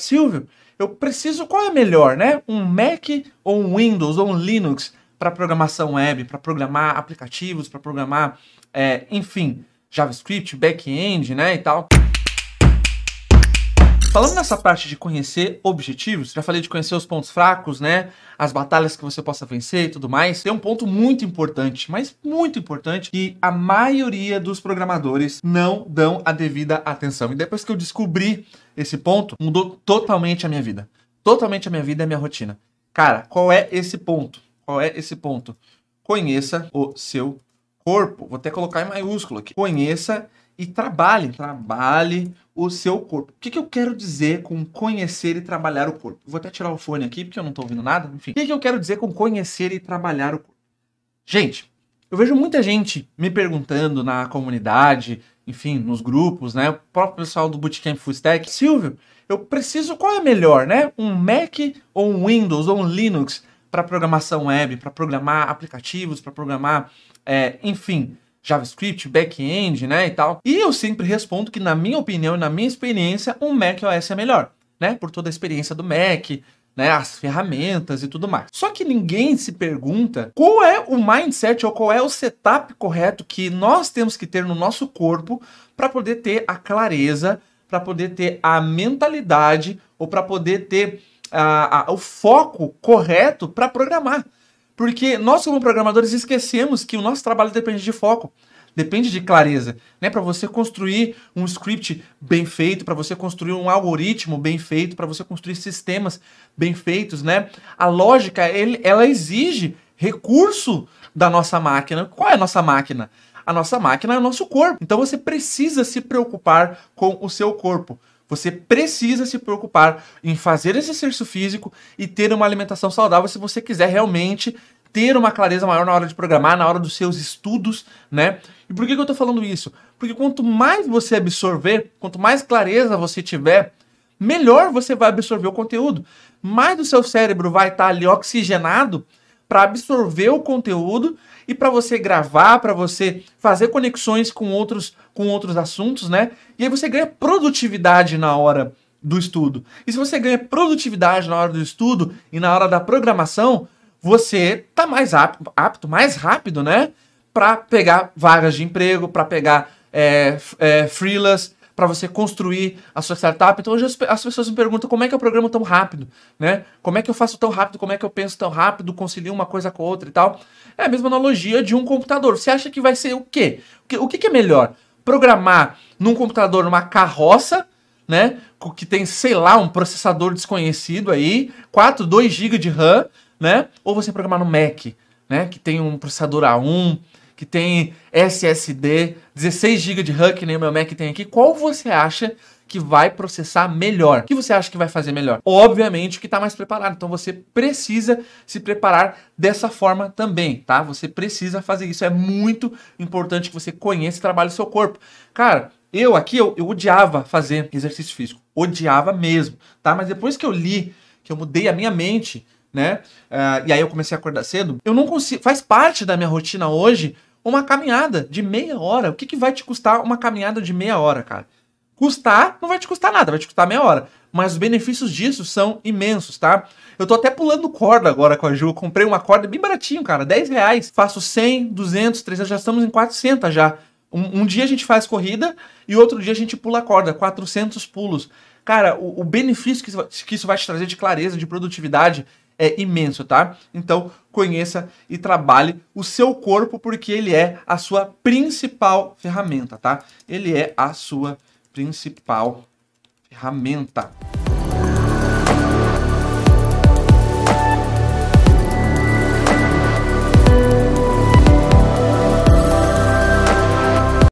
Silvio, eu preciso qual é melhor, né? Um Mac ou um Windows ou um Linux para programação web, para programar aplicativos, para programar, é, enfim, JavaScript, back-end, né e tal. Falando nessa parte de conhecer objetivos, já falei de conhecer os pontos fracos, né? As batalhas que você possa vencer e tudo mais. Tem um ponto muito importante, mas muito importante, que a maioria dos programadores não dão a devida atenção. E depois que eu descobri esse ponto, mudou totalmente a minha vida. Totalmente a minha vida e a minha rotina. Cara, qual é esse ponto? Qual é esse ponto? Conheça o seu corpo. Vou até colocar em maiúsculo aqui. Conheça e trabalhe, trabalhe o seu corpo. O que, que eu quero dizer com conhecer e trabalhar o corpo? Vou até tirar o fone aqui porque eu não estou ouvindo nada, enfim. O que, que eu quero dizer com conhecer e trabalhar o corpo? Gente, eu vejo muita gente me perguntando na comunidade, enfim, nos grupos, né? O próprio pessoal do Bootcamp Full Stack. Silvio, eu preciso, qual é melhor, né? Um Mac ou um Windows ou um Linux para programação web, para programar aplicativos, para programar, é, enfim, JavaScript, back-end, né, e tal. E eu sempre respondo que, na minha opinião e na minha experiência, o um Mac OS é melhor, né, por toda a experiência do Mac, né, as ferramentas e tudo mais. Só que ninguém se pergunta qual é o mindset ou qual é o setup correto que nós temos que ter no nosso corpo para poder ter a clareza, para poder ter a mentalidade ou para poder ter a o foco correto para programar. Porque nós, como programadores, esquecemos que o nosso trabalho depende de foco depende de clareza, né? Para você construir um script bem feito, para você construir um algoritmo bem feito, para você construir sistemas bem feitos, né? A lógica, ele, ela exige recurso da nossa máquina. Qual é a nossa máquina? A nossa máquina é o nosso corpo. Então você precisa se preocupar com o seu corpo. Você precisa se preocupar em fazer exercício físico e ter uma alimentação saudável se você quiser realmente ter uma clareza maior na hora de programar, na hora dos seus estudos, né? E por que, que eu tô falando isso? Porque quanto mais você absorver, quanto mais clareza você tiver, melhor você vai absorver o conteúdo. Mais o seu cérebro vai estar tá ali oxigenado para absorver o conteúdo e para você gravar, para você fazer conexões com outros, com outros assuntos, né? E aí você ganha produtividade na hora do estudo. E se você ganha produtividade na hora do estudo e na hora da programação, você tá mais apto, apto mais rápido, né? Para pegar vagas de emprego, para pegar é, eh, é, eh, freelas, para você construir a sua startup. Então hoje as, pessoas me perguntam como é que eu programo tão rápido, né? Como é que eu faço tão rápido, como é que eu penso tão rápido, concilio uma coisa com a outra e tal. É a mesma analogia de um computador. Você acha que vai ser o quê? O que, que é melhor? Programar num computador numa carroça, né? Que tem, sei lá, um processador desconhecido aí, 4, 2 GB de RAM, né? Ou você programar no Mac, né? Que tem um processador A1, que tem SSD, 16 GB de RAM, que nem o meu Mac tem aqui, qual você acha que vai processar melhor? O que você acha que vai fazer melhor? Obviamente o que está mais preparado. Então você precisa se preparar dessa forma também, tá? Você precisa fazer isso. É muito importante que você conheça e trabalhe o seu corpo. Cara, eu aqui, eu, eu odiava fazer exercício físico. Odiava mesmo, tá? Mas depois que eu li, que eu mudei a minha mente, né? Uh, e aí eu comecei a acordar cedo. Eu não consigo. Faz parte da minha rotina hoje uma caminhada de meia hora. O que, que vai te custar uma caminhada de meia hora, cara? Custar não vai te custar nada, vai te custar meia hora. Mas os benefícios disso são imensos, tá? Eu tô até pulando corda agora com a Ju. Eu comprei uma corda bem baratinho, cara, 10 reais. Faço 100, 200, 300, já estamos em 400 já. Um, um dia a gente faz corrida e outro dia a gente pula a corda, 400 pulos. Cara, o, o benefício que isso, que isso vai te trazer de clareza, de produtividade, é imenso, tá? Então conheça e trabalhe o seu corpo porque ele é a sua principal ferramenta, tá? Ele é a sua principal ferramenta.